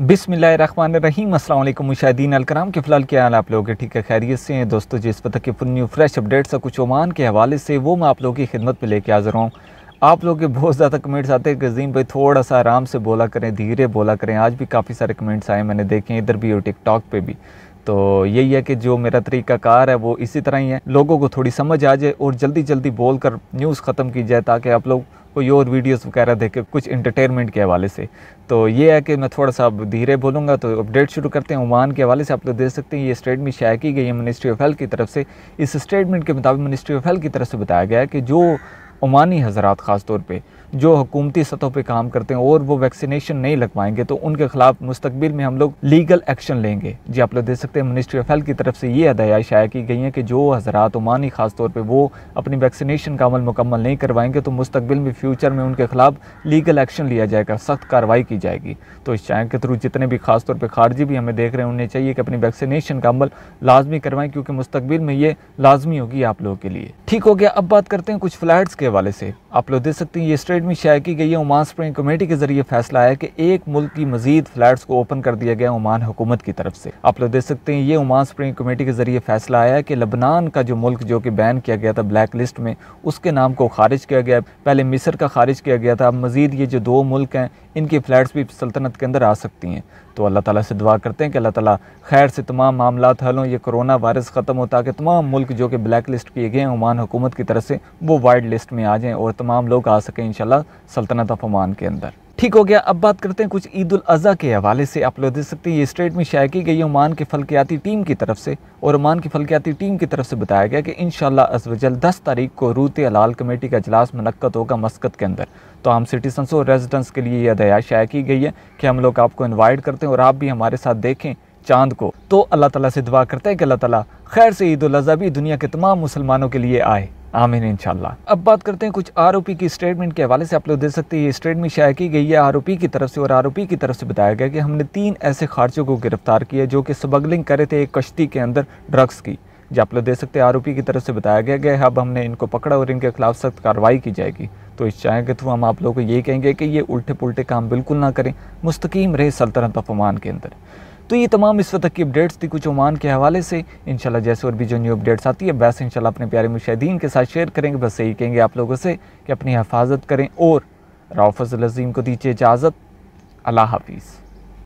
बिसमीम असल मुशादीन अलकराम के फ़िलहाल क्या हाल आप लोगों के ठीक है खैरियत से हैं दोस्तों जिस पता के न्यू फ्रेश अपडेट्स और कुछ ओमान के हवाले से वो मैं आप लोगों की खिदमत पे लेके हाज़िर हूँ आप लोगों के बहुत ज़्यादा कमेंट्स आते हैं गज़ीम भाई थोड़ा सा आराम से बोला करें धीरे बोला करें आज भी काफ़ी सारे कमेंट्स आए मैंने देखे इधर भी और टिकटॉक पर भी तो यही है कि जो मेरा तरीका कार है वो इसी तरह ही है लोगों को थोड़ी समझ आ जाए और जल्दी जल्दी बोल कर न्यूज़ ख़त्म की जाए ताकि आप लोग कोई और वीडियोस वगैरह देखे कुछ इंटरटेनमेंट के हवाले से तो ये है कि मैं थोड़ा सा धीरे बोलूँगा तो अपडेट शुरू करते हैं ओमान के हवाले से आप लोग देख सकते हैं ये स्टेटमेंट शाया की गई है मिनिस्ट्री ऑफ हेल्थ की तरफ से इस स्टेटमेंट के मुताबिक मिनिस्ट्री ऑफ हेल्थ की तरफ से बताया गया है कि जो ओमानी हजरात ख़ास तौर पर जो हुकूमती सतह पर काम करते हैं और वो वैक्सीनेशन नहीं लगवाएंगे तो उनके खिलाफ मुस्तबिल में हम लोग लीगल एक्शन लेंगे जी आप लोग देख सकते हैं मिनिस्ट्री ऑफ हेल्थ की तरफ से ये हदायश आया की गई है कि जो हजरात ओमानी ख़ास तौर पर वो अपनी वैक्सीनेशन का अमल मुकम्मल नहीं करवाएंगे तो मुस्तबिल में फ्यूचर में उनके खिलाफ लीगल एक्शन लिया जाएगा सख्त कार्रवाई की जाएगी तो इस चैनल के थ्रू जितने भी खास तौर पर खारजी भी हमें देख रहे हैं उन्हें चाहिए कि अपनी वैक्सीनेशन का अमल लाजमी करवाएं क्योंकि मुस्तबिल में ये लाजमी होगी आप लोगों के लिए ठीक हो गया अब बात करते हैं कुछ फ्लैट्स के हवाले से आप लोग देख सकते हैं ये स्टेट में शायद की गई है ओमान स्प्रिंग कमेटी के जरिए फैसला आया कि एक मुल्क की मजीद फ्लैट्स को ओपन कर दिया गया ओमान हुकूमत की तरफ से आप लोग देख सकते हैं ये ओमान स्प्रिंग कमेटी के जरिए फैसला आया कि लबनान का जो मुल्क जो कि बैन किया गया था ब्लैक लिस्ट में उसके नाम को खारिज किया गया पहले मिसर का खारिज किया गया था अब मजीद ये जो दो मुल्क हैं इनकी फ़्लैट्स भी सल्तनत के अंदर आ सकती हैं तो अल्लाह ताला से दुआ करते हैं कि अल्लाह ताला खैर से तमाम मामला हल हों ये कोरोना वायरस ख़त्म हो ताकि तमाम मुल्क जो कि ब्लैक लिस्ट किए गए हैं ओमान हुकूमत की तरफ से वो वाइट लिस्ट में आ जाएँ और तमाम लोग आ सकें इन सल्तनत ऑफ ओमान के अंदर ठीक हो गया अब बात करते हैं कुछ ईद उल के हवाले से आप लोग देख सकते हैं ये स्टेट में शायद की गई ओमान की फलकियाती टीम की तरफ से और ओमान की फलकियाती टीम की तरफ से बताया गया कि इन शजल दस तारीख को रूत अलाल कमेटी का अजलास मनक़द होगा मस्कत के अंदर तो आम सिटीजन्स और रेजिडेंस के लिए यह दया शायद की गई है कि हम लोग आपको इन्वाइट करते हैं और आप भी हमारे साथ देखें चांद को तो अल्लाह तला से दुआ करते हैं कि अल्लाह तला खैर से ईद उल भी दुनिया के तमाम मुसलमानों के लिए आए आमीन इंशाल्लाह अब बात करते हैं कुछ आरोपी की स्टेटमेंट के हवाले से आप लोग देख सकते हैं ये स्टेटमेंट शायद की गई है आरोपी की तरफ से और आरोपी की तरफ से बताया गया कि हमने तीन ऐसे खारजों को गिरफ्तार किया जो कि स्मगलिंग करे थे एक कश्ती के अंदर ड्रग्स की जो आप लोग देख सकते हैं आरोपी की तरफ से बताया गया है अब हमने इनको पकड़ा और इनके खिलाफ सख्त कार्रवाई की जाएगी तो इस चाय के थ्रू हम आप लोगों को यही कहेंगे कि ये उल्टे पुल्टे काम बिल्कुल ना करें मुस्तकीम रहे सल्तनत अफमान के अंदर तो ये तमाम इस वक्त की अपडेट्स थी कुछ ओमान के हवाले से इंशाल्लाह जैसे और भी जो न्यू अपडेट्स आती है बस इनशाला अपने प्यारे मुशाहिदीन के साथ शेयर करेंगे बस यही कहेंगे आप लोगों से कि अपनी हिफाजत करें और राफज अजीम को दीजिए इजाज़त अल्लाह हाफिज़